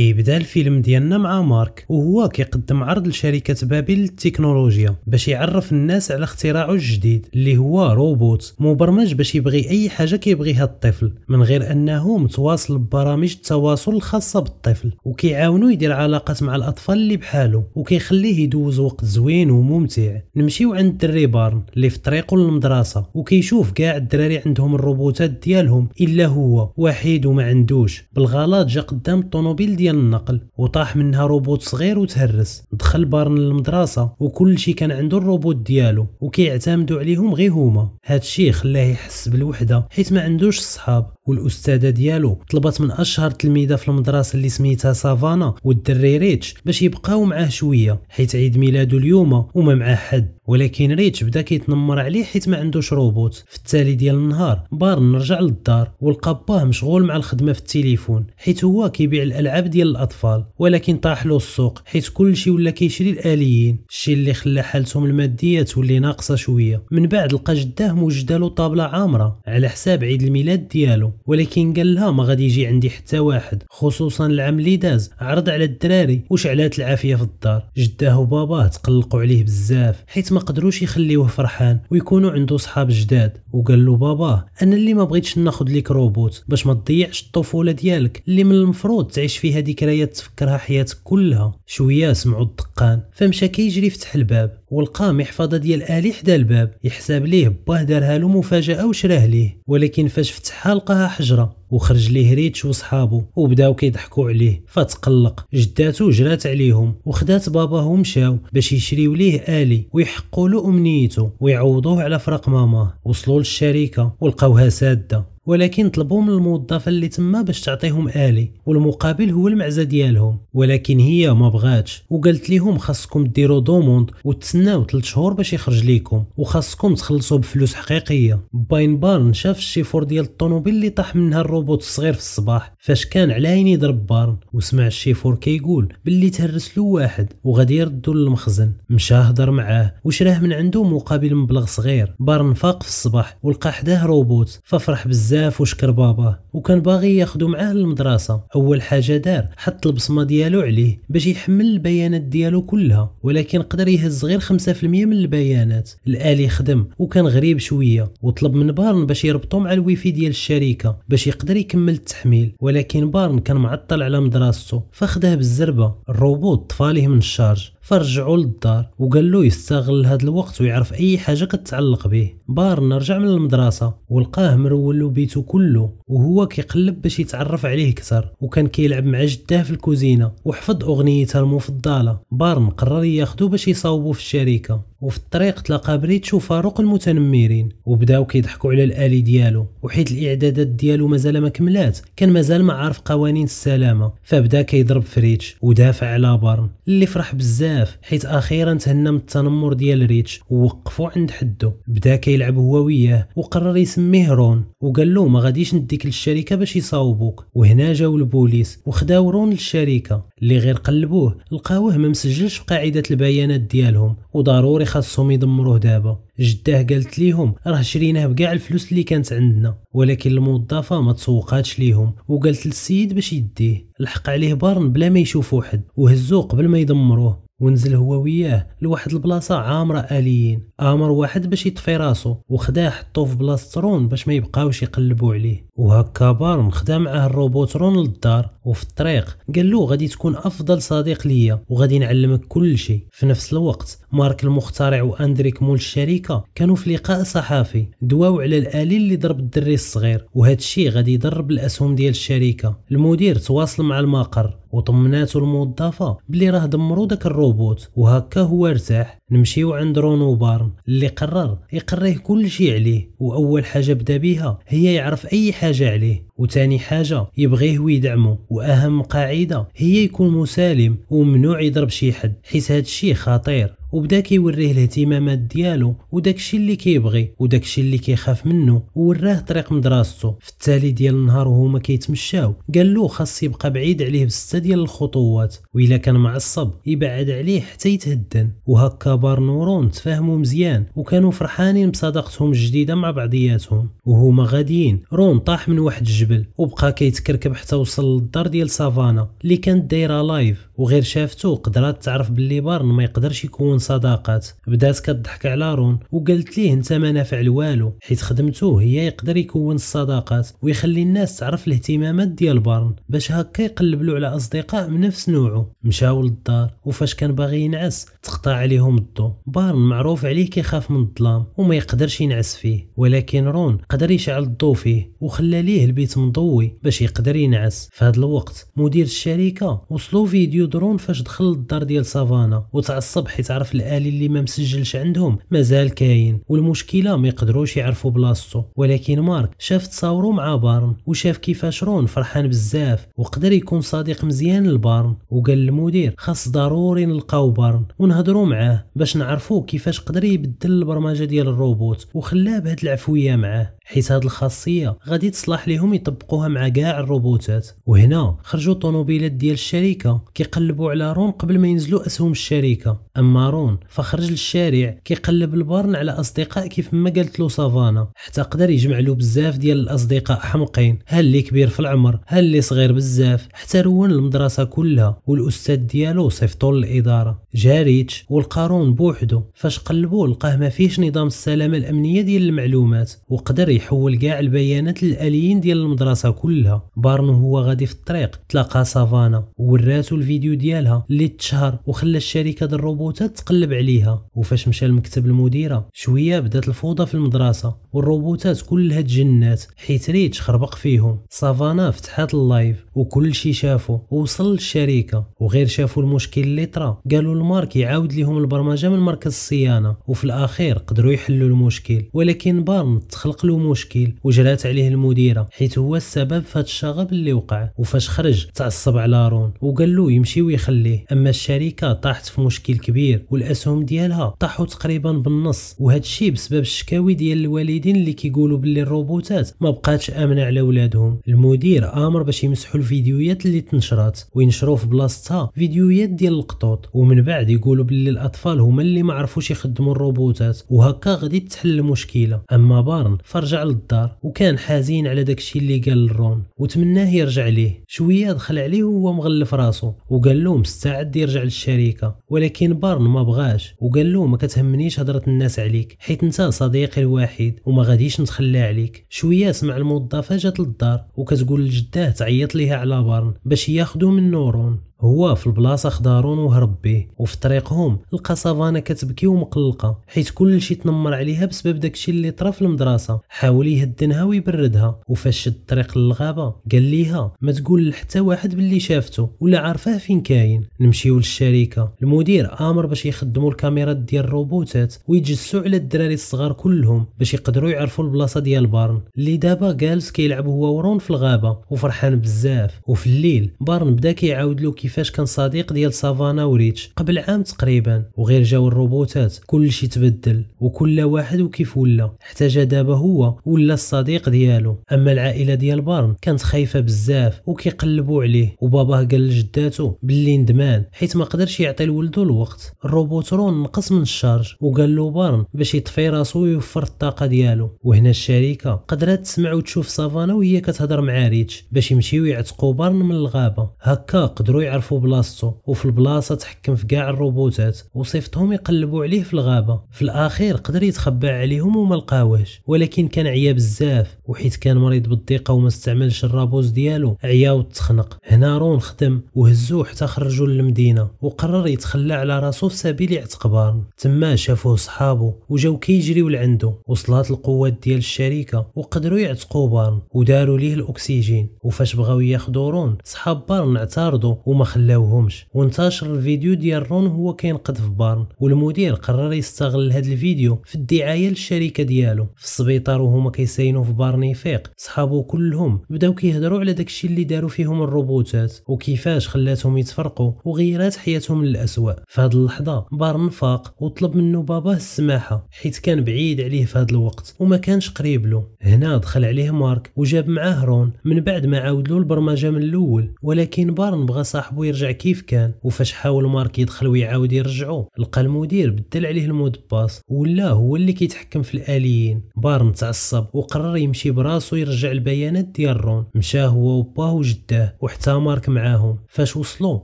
كيبدا الفيلم ديالنا مع مارك وهو كيقدم عرض لشركة بابل للتكنولوجيا باش يعرف الناس على اختراعه الجديد اللي هو روبوت مبرمج باش يبغي اي حاجة كيبغيها الطفل من غير انه متواصل ببرامج التواصل الخاصة بالطفل وكيعاونو يدير علاقات مع الاطفال اللي بحالو وكيخليه يدوز وقت زوين وممتع نمشيو عند الدري بارن اللي في طريقه للمدرسة وكيشوف كاع الدراري عندهم الروبوتات ديالهم الا هو وحيد وما عندوش بالغلط جا قدام الطوموبيل ديال ديال النقل وطاح منها روبوت صغير وتهرس دخل بارن للمدرسه وكل شي كان عنده الروبوت ديالو وكيعتمدوا عليهم غير هما هادشي خلاه يحس بالوحده حيت ما عندوش صحاب والاستاذه ديالو طلبت من اشهر تلميذه في المدرسه اللي سميتها سافانا والدري ريتش باش يبقاو معاه شويه حيت عيد ميلادو اليوم وما معاه حد ولكن ريتش بدا كيتنمر عليه حيت ما عندوش روبوت في التالي ديال النهار بار نرجع للدار ولقى باه مشغول مع الخدمه في التليفون حيت هو كيبيع الالعاب ديال الاطفال ولكن طاح له السوق حيت كلشي ولا كيشري الاليين الشيء اللي خلى حالتهم الماديه تولي ناقصه شويه من بعد لقى جداه موجده له طابله عامره على حساب عيد الميلاد ديالو ولكن قال لها ما غادي يجي عندي حتى واحد خصوصا العام اللي داز عرض على الدراري وشعلات العافيه في الدار جداه وباباه تقلقوا عليه بزاف حيت ما قدروش يخليوه فرحان ويكونوا عنده صحاب جداد وقال له باباه انا اللي ما بغيتش ناخذ ليك روبوت باش ما تضيعش الطفوله ديالك اللي من المفروض تعيش فيها ذكريات تفكرها حياتك كلها شويه سمعوا الدقان فمشى كيجري فتح الباب ولقى محفظه ديال الي حدا الباب يحسب ليه باه دارها له مفاجاه وشراه ليه ولكن فاش فتحها لقاها حجره وخرج ليه ريتش وصحابه وبداو كيضحكوا عليه فتقلق جداتو جرات عليهم وخدات باباه ومشاو باش يشريو ليه الي ويحقوا له امنيته ويعوضوه على فراق ماماه وصلوا للشركه ولقاوها ساده ولكن طلبوا من الموظفه اللي تما باش تعطيهم الي والمقابل هو المعزه ديالهم ولكن هي ما بغاتش وقالت لهم خاصكم ديروا دوموند وتسناو 3 شهور باش يخرج ليكم وخاصكم تخلصوا بفلوس حقيقيه باين بارن شاف الشيفور ديال الطوموبيل اللي طاح منها الروبوت الصغير في الصباح فاش كان على عيني ضرب بارن وسمع الشيفور كيقول كي باللي تهرس له واحد وغادي يردو للمخزن مشى هضر معاه وشراه من عنده مقابل مبلغ صغير بارن فاق في الصباح ولقى حداه روبوت ففرح بزاف بزاف وشكر باباه وكان باغي ياخدو معاه للمدرسة أول حاجة دار حط البصمة ديالو عليه باش يحمل البيانات ديالو كلها ولكن قدر يهز غير 5% من البيانات الآلي خدم وكان غريب شوية وطلب من بارن باش يربطو مع الويفي ديال الشركة باش يقدر يكمل التحميل ولكن بارن كان معطل على مدرسته فخداه بالزربة الروبوت طفاليه من الشارج فرجعو للدار وقال له يستغل هذا الوقت ويعرف اي حاجه كتعلق به بارن رجع من المدرسه ولقاه مرول بيته كله وهو كيقلب باش يتعرف عليه اكثر وكان كيلعب مع جداه في الكوزينه وحفظ اغنيتها المفضله بارن قرر ياخدو باش يصاوبو في الشركه وفي الطريق تلاقى بريتش فاروق المتنمرين وبداو كيضحكوا على الالي ديالو وحيت الاعدادات ديالو مازال ما كملات كان مازال ما عارف قوانين السلامه فبدا كيضرب فريتش ودافع على بارن اللي فرح بزاف حيت اخيرا تهنى من التنمر ديال ريتش ووقفوا عند حده بدا كيلعب هو وياه وقرر يسميه رون وقال له ما غاديش نديك للشركه باش يصاوبوك وهنا جاو البوليس وخداو رون للشركه اللي غير قلبوه لقاوه ما مسجلش في قاعده البيانات ديالهم وضروري خاصهم يدمروه دابا جداه قالت ليهم راه شريناه بكاع الفلوس اللي كانت عندنا ولكن الموظفه ما تسوقاتش ليهم وقالت للسيد باش يديه لحق عليه بارن بلا ما يشوفو حد وهزوه قبل ما يدمروه ونزل هو وياه لواحد البلاصه عامره اليين امر واحد باش يطفي راسو وخداه حطو في بلاصه رون باش ما يبقاوش يقلبوا عليه وهكا بارم خدا معاه الروبوترون للدار وفي الطريق قال له غادي تكون افضل صديق ليا وغادي نعلمك كل شيء في نفس الوقت مارك المخترع واندريك مول الشركه كانوا في لقاء صحفي دواو على الالي اللي ضرب الدري الصغير وهذا الشيء غادي يضرب الاسهم ديال الشركه المدير تواصل مع المقر وطمناتو الموظفه بلي راه دمرو داك الروبوت وهكا هو ارتاح نمشيو عند رونو بارن اللي قرر يقريه كل شي عليه واول حاجه بدا بيها هي يعرف اي حاجه عليه وتاني حاجه يبغيه ويدعمه واهم قاعده هي يكون مسالم وممنوع يضرب شي حد حيت هادشي خطير وبدا كيوريه الاهتمامات ديالو وداكشي اللي كيبغي وداكشي اللي كيخاف منه ووراه طريق مدرستو في التالي ديال النهار وهما كيتمشاو قال له خاص يبقى بعيد عليه بسته ديال الخطوات والا كان معصب يبعد عليه حتى يتهدن وهكا بار نورون تفاهموا مزيان وكانوا فرحانين بصداقتهم الجديده مع بعضياتهم وهما غاديين رون طاح من واحد الجبل وبقى كيتكركب حتى وصل للدار ديال سافانا اللي كانت دايره لايف وغير شافته قدرات تعرف باللي بارن ما يقدرش يكون صداقات بدات كضحك على رون وقالت ليه انت ما نافع لوالو حيت خدمته هي يقدر يكون الصداقات ويخلي الناس تعرف الاهتمامات ديال بارن باش هكا يقلبلو على اصدقاء من نفس نوعه مشاو للدار وفاش كان باغي ينعس تقطع عليهم الضو بارن معروف عليه كيخاف من الظلام وما يقدرش ينعس فيه ولكن رون قدر يشعل الضو فيه وخلى ليه البيت مضوي باش يقدر ينعس في هذا الوقت مدير الشركه وصلوا فيديو درون فاش دخل للدار ديال سافانا وتعصب حيت عرف في الالي اللي ما مسجلش عندهم مازال كاين والمشكله ما يقدروش يعرفوا بلاصتو ولكن مارك شاف تصاورو مع بارن وشاف كيفاش رون فرحان بزاف وقدر يكون صديق مزيان لبارن وقال للمدير خاص ضروري نلقاو بارن ونهضروا معاه باش نعرفوا كيفاش قدر يبدل البرمجه ديال الروبوت وخلاه بهاد العفويه معاه حيت هاد الخاصيه غادي تصلح ليهم يطبقوها مع كاع الروبوتات وهنا خرجوا الطوموبيلات ديال الشركه كيقلبوا على رون قبل ما ينزلوا اسهم الشركه اما فخرج للشارع كيقلب البرن على اصدقاء كيف ما قالت له سافانا حتى قدر يجمع له بزاف ديال الاصدقاء حمقين ها اللي كبير في العمر ها اللي صغير بزاف حتى رون المدرسه كلها والاستاذ ديالو صيفطو للاداره جاريتش والقارون بوحدو فاش قلبوه لقاه ما فيش نظام السلامه الامنيه ديال المعلومات وقدر يحول كاع البيانات للاليين ديال المدرسه كلها بارنو هو غادي في الطريق تلاقى سافانا وراتو الفيديو ديالها اللي تشهر وخلى الشركه ديال الموتى تقلب عليها وفاش مشى لمكتب المديره شويه بدات الفوضى في المدرسه والروبوتات كلها تجنات حيت ريتش خربق فيهم سافانا فتحات اللايف وكل شي شافو ووصل للشركه وغير شافوا المشكل اللي طرا قالوا المارك يعاود لهم البرمجه من مركز الصيانه وفي الاخير قدروا يحلوا المشكل ولكن بارن تخلق له مشكل وجرات عليه المديره حيت هو السبب فهاد الشغب اللي وقع وفاش خرج تعصب على رون وقال له يمشي ويخليه اما الشركه طاحت في مشكل كبير كبير والاسهم ديالها طاحوا تقريبا بالنص وهذا الشيء بسبب الشكاوي ديال الوالدين اللي كيقولوا باللي الروبوتات ما بقاتش امنه على ولادهم المدير امر باش يمسحوا الفيديوهات اللي تنشرات وينشروا في بلاصتها فيديوهات ديال القطوط ومن بعد يقولوا باللي الاطفال هما اللي ما عرفوش يخدموا الروبوتات وهكا غادي تحل المشكله اما بارن فرجع للدار وكان حزين على داكشي اللي قال لرون وتمناه يرجع ليه شويه دخل عليه وهو مغلف راسو وقال له مستعد يرجع للشركه ولكن بارن ما بغاش وقال له ما كتهمنيش هضره الناس عليك حيت انت صديقي الوحيد وما غاديش نتخلى عليك شويه سمع الموظفه جات للدار وكتقول لجداه تعيط ليها على بارن باش ياخذوا من رون هو في البلاصه خدارون وهرب به وفي طريقهم لقى سافانا كتبكي ومقلقه حيت كلشي تنمر عليها بسبب داكشي اللي طرا في المدرسه حاول يهدنها ويبردها وفاش شد الطريق للغابه قال ليها ما تقول لحتى واحد باللي شافته ولا عارفاه فين كاين نمشيو للشركه المدير امر باش يخدموا الكاميرات ديال الروبوتات ويتجسسوا على الدراري الصغار كلهم باش يقدروا يعرفوا البلاصه ديال بارن اللي دابا جالس كيلعب هو ورون في الغابه وفرحان بزاف وفي الليل بارن بدا كيعاود له كيف كيفاش كان صديق ديال سافانا وريتش قبل عام تقريبا وغير جاو الروبوتات كلشي تبدل وكل واحد وكيف ولا حتى جا دابا هو ولا الصديق ديالو اما العائله ديال بارن كانت خايفه بزاف وكيقلبوا عليه وباباه قال لجداتو باللي ندمان حيت ما قدرش يعطي لولدو الوقت الروبوترون نقص من الشارج وقال له بارن باش يطفي راسو ويوفر الطاقه ديالو وهنا الشركه قدرات تسمع وتشوف سافانا وهي كتهضر مع ريتش باش يمشيو يعتقوا بارن من الغابه هكا قدروا يعرفوا يعرفوا بلاصتو وفي البلاصه تحكم في كاع الروبوتات وصيفطهم يقلبوا عليه في الغابه في الاخير قدر يتخبى عليهم وما لقاوهش ولكن كان عيا بزاف وحيت كان مريض بالضيقه وما استعملش الرابوز ديالو عيا وتخنق هنا رون خدم وهزوه حتى خرجوا للمدينه وقرر يتخلى على راسو في سبيل اعتقبار تما شافوه صحابو وجاو كيجريو لعندو وصلات القوات ديال الشركه وقدروا يعتقوا بارن وداروا ليه الاكسجين وفاش بغاو ياخذوا رون صحاب بارن اعترضوا وما خلاوهمش وانتشر الفيديو ديال رون هو كينقد في بارن والمدير قرر يستغل هذا الفيديو في الدعايه للشركه ديالو في السبيطار وهما كيساينوا في بارن يفيق صحابو كلهم بداو كيهضروا على داكشي اللي داروا فيهم الروبوتات وكيفاش خلاتهم يتفرقوا وغيرات حياتهم للاسوء في هذه اللحظه بارن فاق وطلب منه باباه السماحه حيت كان بعيد عليه في هذا الوقت وما كانش قريب له هنا دخل عليه مارك وجاب معاه رون من بعد ما عاود له البرمجه من الاول ولكن بارن بغى صاحبه صاحبو يرجع كيف كان وفاش حاول مارك يدخل ويعاود يرجعو لقى المدير بدل عليه المود باس ولا هو اللي كيتحكم في الاليين بارن تعصب وقرر يمشي براسو يرجع البيانات ديال رون مشى هو وباه وجداه وحتى مارك معاهم فاش وصلوا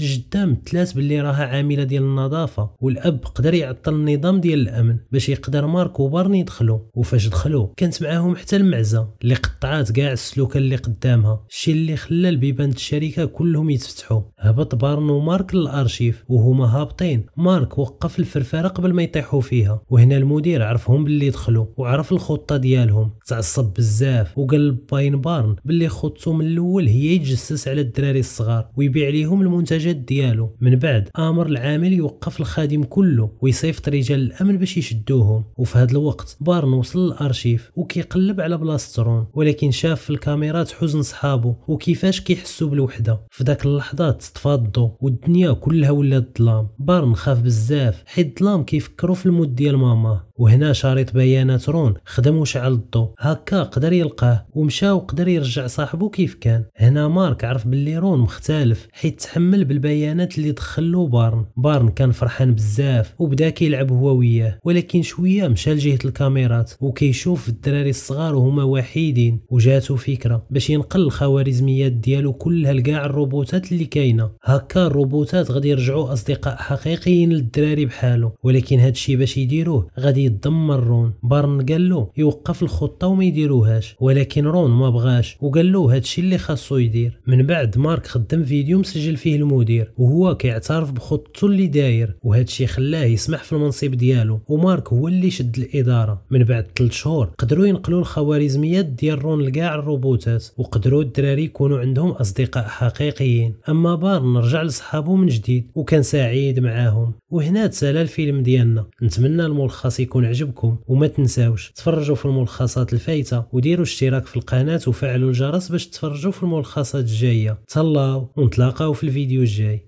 جداه مثلات باللي راها عامله ديال النظافه والاب قدر يعطل النظام ديال الامن باش يقدر مارك وبارن يدخلوا وفاش دخلوا كانت معاهم حتى المعزه اللي قطعات كاع السلوكه اللي قدامها الشيء اللي خلى البيبان الشركه كلهم يتفتحوا هبط بارن ومارك للارشيف وهما هابطين مارك وقف الفرفاره قبل ما يطيحوا فيها وهنا المدير عرفهم باللي دخلوا وعرف الخطه ديالهم تعصب بزاف وقال باين بارن باللي خطته من الاول هي يتجسس على الدراري الصغار ويبيع ليهم المنتجات ديالو من بعد امر العامل يوقف الخادم كله ويصيفط رجال الامن باش يشدوهم وفي هذا الوقت بارن وصل للارشيف وكيقلب على بلاسترون ولكن شاف في الكاميرات حزن صحابه وكيفاش كيحسوا بالوحده في ذاك اللحظات تفضوا والدنيا كلها ولات ظلام بار نخاف بزاف حيت ظلام كيفكروا في الموت ديال ماما وهنا شريط بيانات رون خدم وشعل الضو هكا قدر يلقاه ومشى وقدر يرجع صاحبو كيف كان هنا مارك عرف باللي رون مختلف حيت تحمل بالبيانات اللي دخلو بارن بارن كان فرحان بزاف وبدا كيلعب هو وياه ولكن شويه مشى لجهه الكاميرات وكيشوف الدراري الصغار وهما وحيدين وجاتو فكره باش ينقل الخوارزميات ديالو كلها لكاع الروبوتات اللي كاينه هكا الروبوتات غادي يرجعوا اصدقاء حقيقيين للدراري بحالو ولكن هادشي باش يديروه غادي يدمر رون بارن قال له يوقف الخطه وما يديروهاش ولكن رون ما بغاش وقال له هادشي اللي خاصو يدير من بعد مارك خدم فيديو مسجل فيه المدير وهو كيعترف بخطته اللي داير وهادشي خلاه يسمح في المنصب ديالو ومارك هو اللي شد الاداره من بعد 3 شهور قدروا ينقلوا الخوارزميات ديال رون لكاع الروبوتات وقدروا الدراري يكونوا عندهم اصدقاء حقيقيين اما بارن رجع لصحابو من جديد وكان سعيد معاهم وهنا تسالى الفيلم ديالنا نتمنى الملخص يكون يكون عجبكم وما تنساوش تفرجوا في الملخصات الفايته وديروا اشتراك في القناه وفعلوا الجرس باش تفرجوا في الملخصات الجايه تهلاو ونتلاقاو في الفيديو الجاي